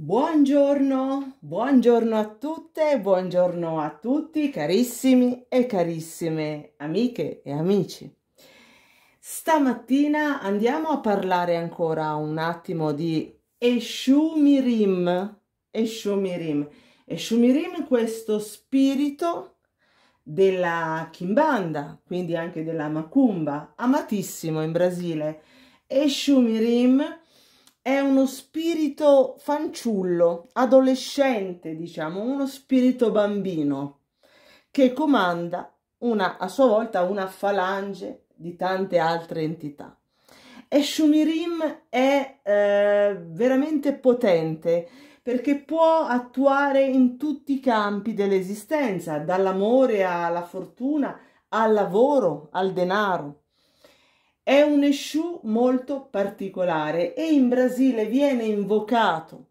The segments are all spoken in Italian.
Buongiorno, buongiorno a tutte, buongiorno a tutti, carissimi e carissime amiche e amici. Stamattina andiamo a parlare ancora un attimo di Eshumirim, Eshumirim, Eshumirim questo spirito della Kimbanda, quindi anche della Macumba, amatissimo in Brasile. Eshumirim è uno spirito fanciullo, adolescente, diciamo, uno spirito bambino che comanda una, a sua volta una falange di tante altre entità. E Shumirim è eh, veramente potente perché può attuare in tutti i campi dell'esistenza, dall'amore alla fortuna, al lavoro, al denaro. È un Eshu molto particolare e in Brasile viene invocato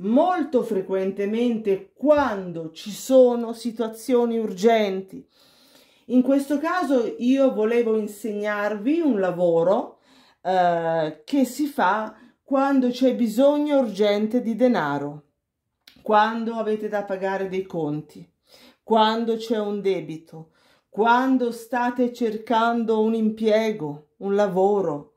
molto frequentemente quando ci sono situazioni urgenti. In questo caso io volevo insegnarvi un lavoro eh, che si fa quando c'è bisogno urgente di denaro, quando avete da pagare dei conti, quando c'è un debito, quando state cercando un impiego, un lavoro,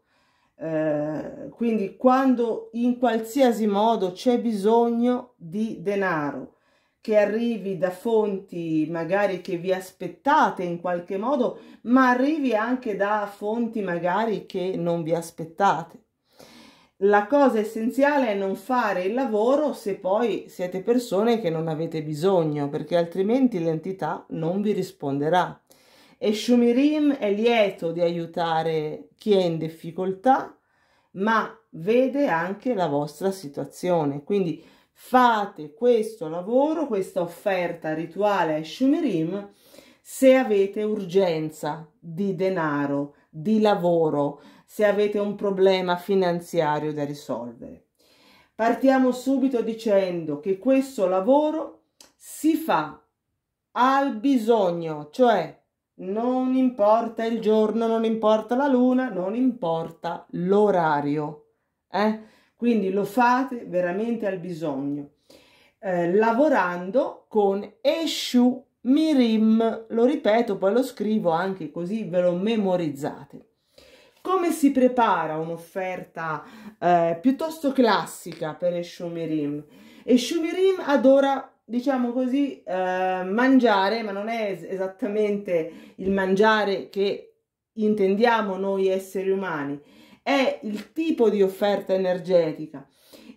eh, quindi quando in qualsiasi modo c'è bisogno di denaro che arrivi da fonti magari che vi aspettate in qualche modo, ma arrivi anche da fonti magari che non vi aspettate. La cosa essenziale è non fare il lavoro se poi siete persone che non avete bisogno, perché altrimenti l'entità non vi risponderà e Shumirim è lieto di aiutare chi è in difficoltà, ma vede anche la vostra situazione. Quindi fate questo lavoro, questa offerta rituale a Shumirim se avete urgenza di denaro, di lavoro, se avete un problema finanziario da risolvere. Partiamo subito dicendo che questo lavoro si fa al bisogno, cioè non importa il giorno, non importa la luna, non importa l'orario. Eh? Quindi lo fate veramente al bisogno. Eh, lavorando con Eshu Mirim, lo ripeto, poi lo scrivo anche così ve lo memorizzate. Come si prepara un'offerta eh, piuttosto classica per Eshu Mirim? Eshu Mirim adora diciamo così, eh, mangiare, ma non è esattamente il mangiare che intendiamo noi esseri umani, è il tipo di offerta energetica.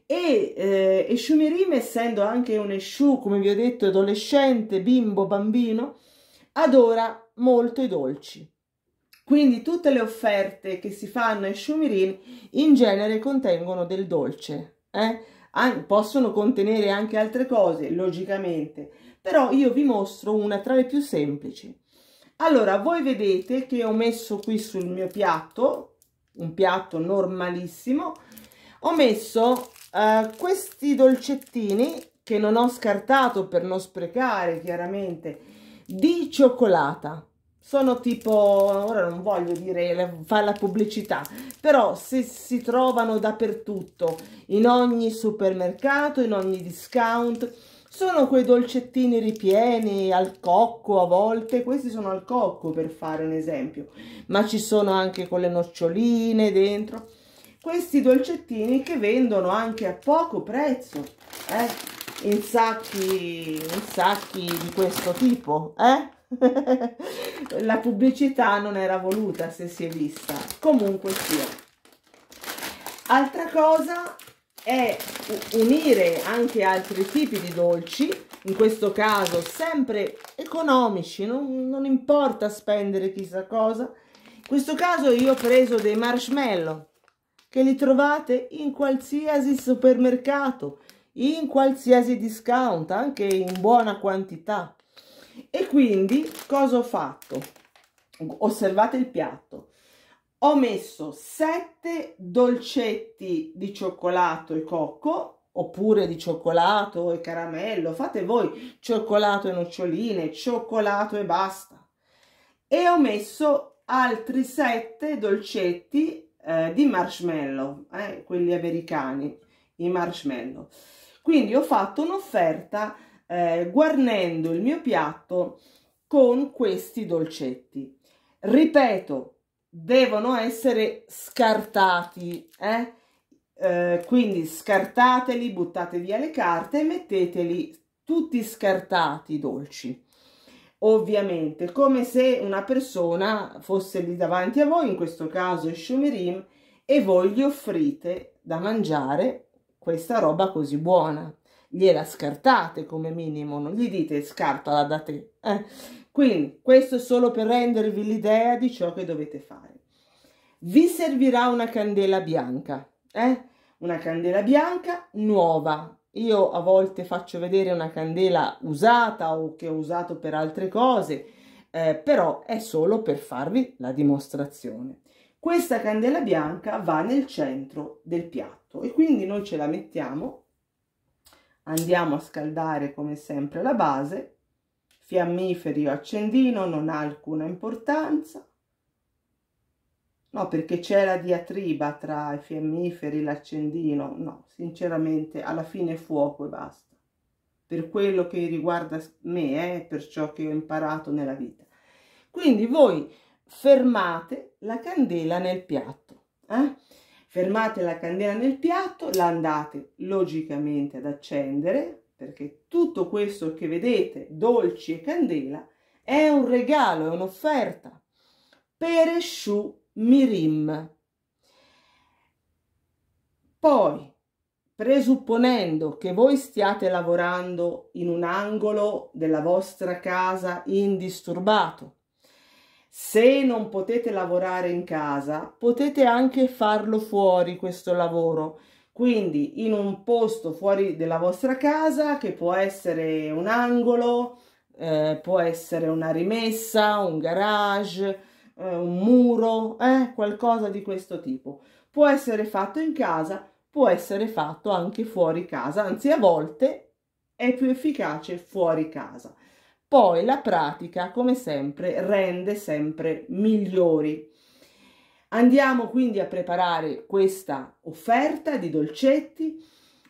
E eh, Eshumirim, essendo anche un Eshu, come vi ho detto, adolescente, bimbo, bambino, adora molto i dolci. Quindi tutte le offerte che si fanno a Eshumirim in genere contengono del dolce. Eh? An possono contenere anche altre cose, logicamente, però io vi mostro una tra le più semplici. Allora, voi vedete che ho messo qui sul mio piatto, un piatto normalissimo, ho messo uh, questi dolcettini che non ho scartato per non sprecare chiaramente, di cioccolata sono tipo, ora non voglio dire fare la pubblicità, però se si trovano dappertutto, in ogni supermercato, in ogni discount, sono quei dolcettini ripieni al cocco a volte, questi sono al cocco per fare un esempio, ma ci sono anche con le noccioline dentro, questi dolcettini che vendono anche a poco prezzo, eh? in sacchi, in sacchi di questo tipo, eh? la pubblicità non era voluta se si è vista comunque sia altra cosa è unire anche altri tipi di dolci in questo caso sempre economici non, non importa spendere chissà cosa in questo caso io ho preso dei marshmallow che li trovate in qualsiasi supermercato in qualsiasi discount anche in buona quantità e quindi cosa ho fatto? Osservate il piatto. Ho messo 7 dolcetti di cioccolato e cocco oppure di cioccolato e caramello, fate voi cioccolato e noccioline, cioccolato e basta. E ho messo altri 7 dolcetti eh, di marshmallow, eh, quelli americani, i marshmallow. Quindi ho fatto un'offerta eh, guarnendo il mio piatto con questi dolcetti. Ripeto, devono essere scartati, eh? Eh, quindi scartateli, buttate via le carte e metteteli tutti scartati i dolci. Ovviamente, come se una persona fosse lì davanti a voi, in questo caso è shumirim, e voi gli offrite da mangiare questa roba così buona gliela scartate come minimo, non gli dite scartala da te. Eh. Quindi questo è solo per rendervi l'idea di ciò che dovete fare. Vi servirà una candela bianca, eh? una candela bianca nuova. Io a volte faccio vedere una candela usata o che ho usato per altre cose, eh, però è solo per farvi la dimostrazione. Questa candela bianca va nel centro del piatto e quindi noi ce la mettiamo andiamo a scaldare come sempre la base fiammiferi o accendino non ha alcuna importanza no perché c'è la diatriba tra i fiammiferi e l'accendino no sinceramente alla fine fuoco e basta per quello che riguarda me eh, per ciò che ho imparato nella vita quindi voi fermate la candela nel piatto eh? Fermate la candela nel piatto, la andate logicamente ad accendere, perché tutto questo che vedete, dolci e candela, è un regalo, è un'offerta. Pereshu Mirim. Poi, presupponendo che voi stiate lavorando in un angolo della vostra casa indisturbato, se non potete lavorare in casa, potete anche farlo fuori questo lavoro. Quindi in un posto fuori della vostra casa, che può essere un angolo, eh, può essere una rimessa, un garage, eh, un muro, eh, qualcosa di questo tipo. Può essere fatto in casa, può essere fatto anche fuori casa, anzi a volte è più efficace fuori casa poi la pratica, come sempre, rende sempre migliori. Andiamo quindi a preparare questa offerta di dolcetti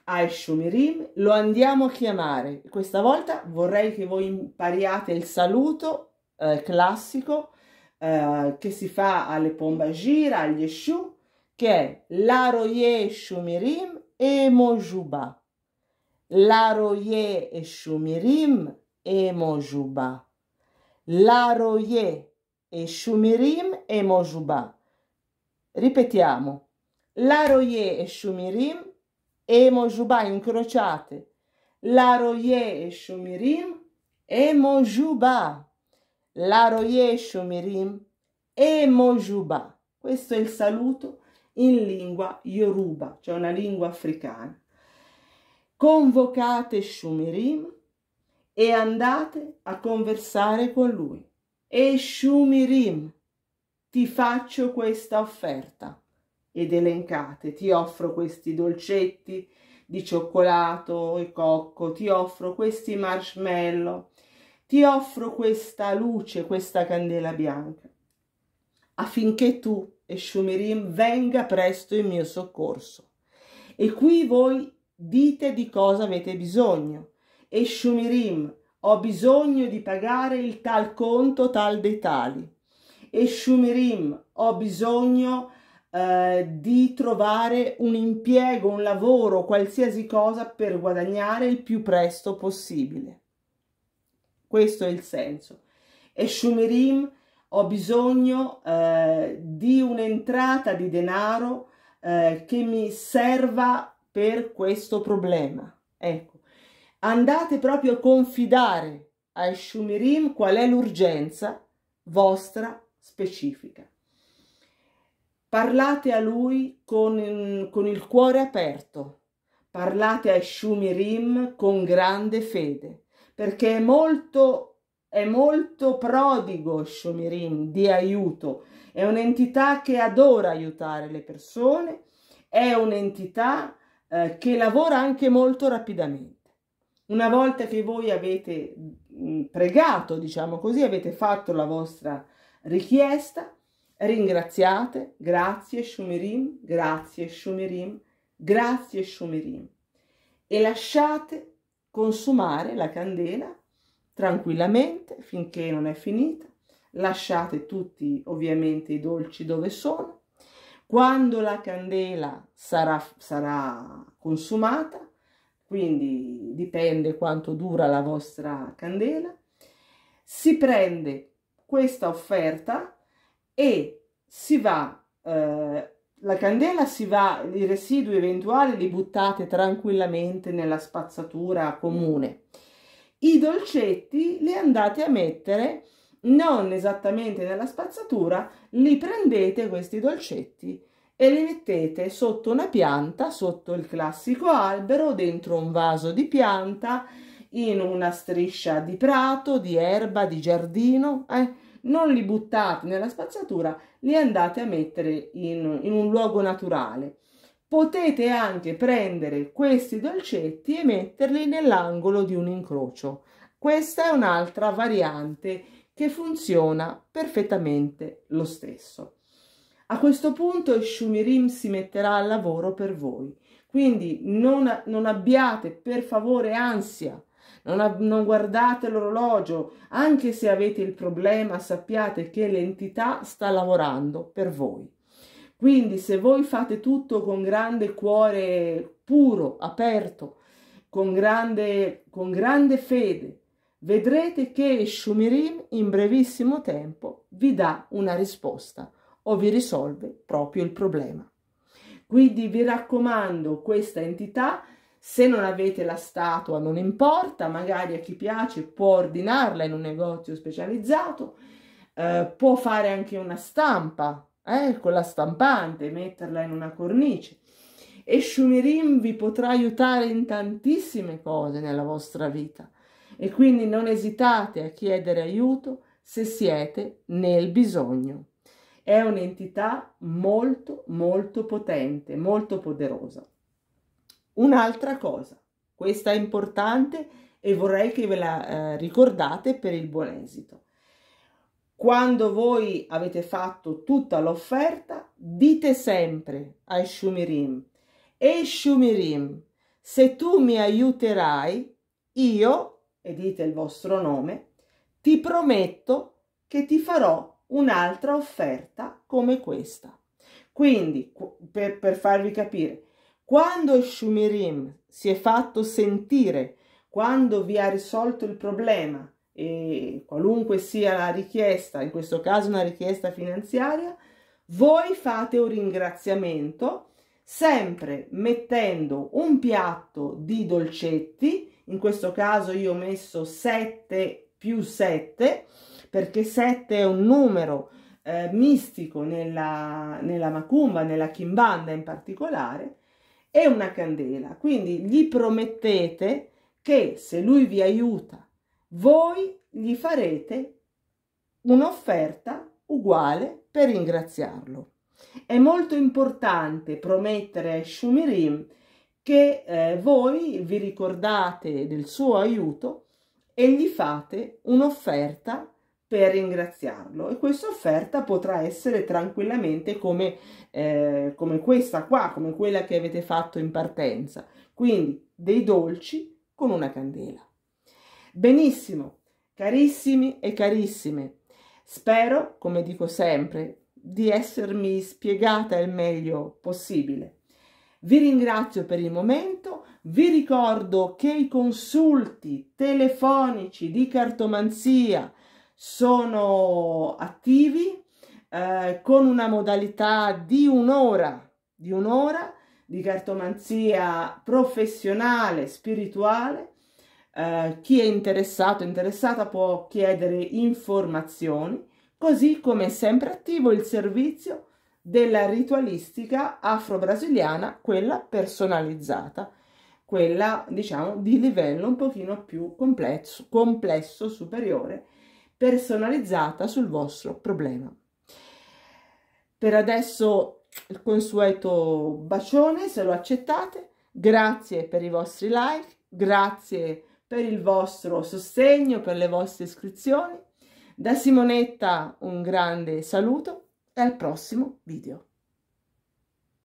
ai Shumirim, lo andiamo a chiamare. Questa volta vorrei che voi impariate il saluto eh, classico eh, che si fa alle pombagira, agli Eshu, che è Laroye Shumirim e Mojuba. Laroye Shumirim emojuba. Laroye e shumirim emojuba. Ripetiamo. Laroye e shumirim emojuba incrociate. Laroye e shumirim emojuba. Laroye e shumirim emojuba. Questo è il saluto in lingua Yoruba, cioè una lingua africana. Convocate Shumirim e andate a conversare con lui. E Shumirim, ti faccio questa offerta. Ed elencate, ti offro questi dolcetti di cioccolato e cocco, ti offro questi marshmallow, ti offro questa luce, questa candela bianca, affinché tu, Eshumirim, venga presto in mio soccorso. E qui voi dite di cosa avete bisogno, e Shumirim, ho bisogno di pagare il tal conto tal dei tali. E Shumirim, ho bisogno eh, di trovare un impiego, un lavoro, qualsiasi cosa per guadagnare il più presto possibile. Questo è il senso. E Shumirim, ho bisogno eh, di un'entrata di denaro eh, che mi serva per questo problema. Ecco andate proprio a confidare ai Shumirim qual è l'urgenza vostra specifica. Parlate a lui con, con il cuore aperto, parlate ai Shumirim con grande fede, perché è molto, è molto prodigo Shumirim di aiuto, è un'entità che adora aiutare le persone, è un'entità eh, che lavora anche molto rapidamente. Una volta che voi avete pregato, diciamo così, avete fatto la vostra richiesta, ringraziate, grazie Shumirim, grazie Shumirim, grazie Shumirim e lasciate consumare la candela tranquillamente finché non è finita. Lasciate tutti ovviamente i dolci dove sono. Quando la candela sarà, sarà consumata, quindi dipende quanto dura la vostra candela. Si prende questa offerta e si va, eh, la candela si va, i residui eventuali li buttate tranquillamente nella spazzatura comune. I dolcetti li andate a mettere non esattamente nella spazzatura, li prendete questi dolcetti e li mettete sotto una pianta, sotto il classico albero, dentro un vaso di pianta, in una striscia di prato, di erba, di giardino. Eh? Non li buttate nella spazzatura, li andate a mettere in, in un luogo naturale. Potete anche prendere questi dolcetti e metterli nell'angolo di un incrocio. Questa è un'altra variante che funziona perfettamente lo stesso. A questo punto il Shumirim si metterà al lavoro per voi. Quindi non, non abbiate per favore ansia, non, non guardate l'orologio, anche se avete il problema sappiate che l'entità sta lavorando per voi. Quindi se voi fate tutto con grande cuore puro, aperto, con grande, con grande fede, vedrete che il Shumirim in brevissimo tempo vi dà una risposta o vi risolve proprio il problema. Quindi vi raccomando questa entità, se non avete la statua non importa, magari a chi piace può ordinarla in un negozio specializzato, eh, può fare anche una stampa eh, con la stampante, metterla in una cornice. E Shumirim vi potrà aiutare in tantissime cose nella vostra vita e quindi non esitate a chiedere aiuto se siete nel bisogno. È un'entità molto, molto potente, molto poderosa. Un'altra cosa, questa è importante e vorrei che ve la eh, ricordate per il buon esito. Quando voi avete fatto tutta l'offerta, dite sempre ai Shumirim, e Shumirim, se tu mi aiuterai, io, e dite il vostro nome, ti prometto che ti farò un'altra offerta come questa. Quindi, per, per farvi capire, quando Shumirim si è fatto sentire, quando vi ha risolto il problema, e qualunque sia la richiesta, in questo caso una richiesta finanziaria, voi fate un ringraziamento sempre mettendo un piatto di dolcetti, in questo caso io ho messo sette più 7 perché 7 è un numero eh, mistico nella, nella macumba, nella kimbanda in particolare, e una candela. Quindi gli promettete che se lui vi aiuta, voi gli farete un'offerta uguale per ringraziarlo. È molto importante promettere a Shumirim che eh, voi vi ricordate del suo aiuto e gli fate un'offerta per ringraziarlo e questa offerta potrà essere tranquillamente come, eh, come questa qua, come quella che avete fatto in partenza, quindi dei dolci con una candela. Benissimo, carissimi e carissime, spero, come dico sempre, di essermi spiegata il meglio possibile. Vi ringrazio per il momento, vi ricordo che i consulti telefonici di cartomanzia sono attivi eh, con una modalità di un'ora, di un'ora di cartomanzia professionale, spirituale. Eh, chi è interessato, interessata può chiedere informazioni, così come è sempre attivo il servizio della ritualistica afro-brasiliana, quella personalizzata quella diciamo di livello un pochino più complesso, complesso superiore, personalizzata sul vostro problema. Per adesso il consueto bacione se lo accettate, grazie per i vostri like, grazie per il vostro sostegno, per le vostre iscrizioni. Da Simonetta un grande saluto e al prossimo video.